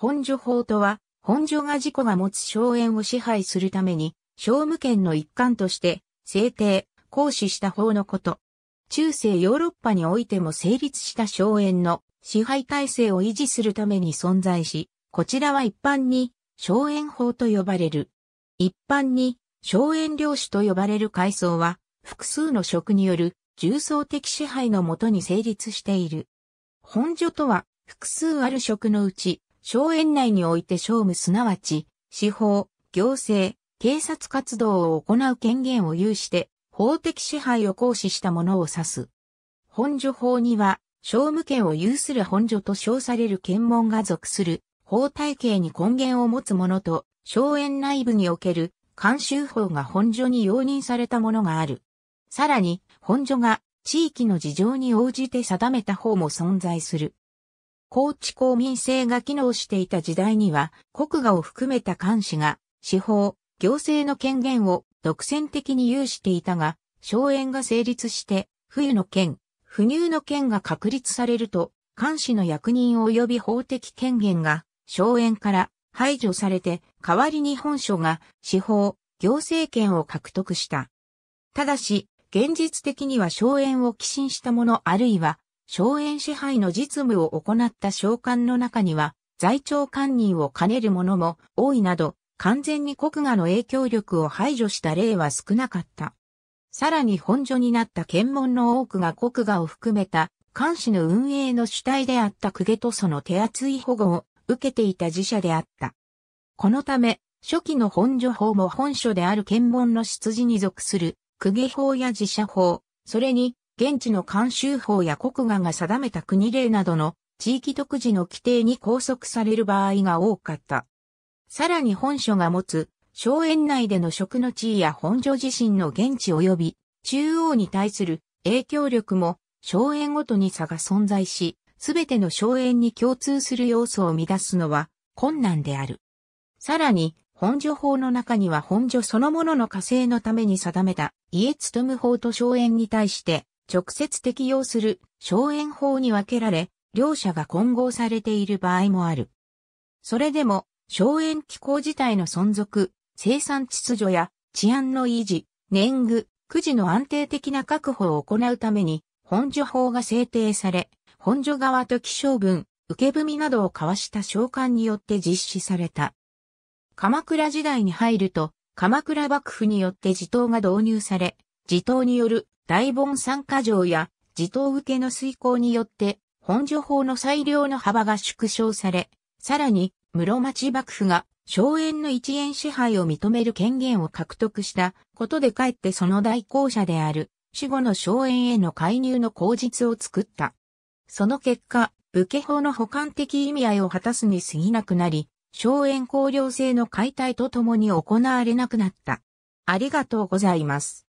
本所法とは、本所が自己が持つ荘園を支配するために、商務権の一環として、制定、行使した法のこと。中世ヨーロッパにおいても成立した荘園の支配体制を維持するために存在し、こちらは一般に荘園法と呼ばれる。一般に荘園領主と呼ばれる階層は、複数の職による重層的支配のもとに成立している。本所とは、複数ある職のうち、荘園内において商務すなわち、司法、行政、警察活動を行う権限を有して、法的支配を行使したものを指す。本所法には、商務権を有する本所と称される検問が属する、法体系に根源を持つものと、荘園内部における、監修法が本所に容認されたものがある。さらに、本所が地域の事情に応じて定めた法も存在する。高知公民制が機能していた時代には、国画を含めた監視が、司法、行政の権限を独占的に有していたが、荘園が成立して、冬の権、不入の権が確立されると、監視の役人及び法的権限が、荘園から排除されて、代わりに本書が、司法、行政権を獲得した。ただし、現実的には荘園を寄進した者あるいは荘園支配の実務を行った召喚の中には、在庁官人を兼ねる者も多いなど、完全に国画の影響力を排除した例は少なかった。さらに本所になった検問の多くが国画を含めた、監視の運営の主体であった公家とその手厚い保護を受けていた自社であった。このため、初期の本所法も本所である検問の出自に属する、公家法や自社法、それに現地の慣習法や国画が定めた国令などの地域独自の規定に拘束される場合が多かった。さらに本書が持つ、荘園内での食の地位や本所自身の現地及び中央に対する影響力も荘園ごとに差が存在し、すべての荘園に共通する要素を乱すのは困難である。さらに、本所法の中には本所そのものの火星のために定めた家務法と荘園に対して直接適用する荘園法に分けられ、両者が混合されている場合もある。それでも、荘園機構自体の存続、生産秩序や治安の維持、年貢、くじの安定的な確保を行うために、本所法が制定され、本所側と気象文、受け踏みなどを交わした召喚によって実施された。鎌倉時代に入ると、鎌倉幕府によって地頭が導入され、地頭による大盆参加条や自頭受けの遂行によって本所法の裁量の幅が縮小され、さらに室町幕府が荘園の一円支配を認める権限を獲得したことでかえってその代行者である死後の荘園への介入の口実を作った。その結果、武家法の補完的意味合いを果たすに過ぎなくなり、荘園公領制の解体とともに行われなくなった。ありがとうございます。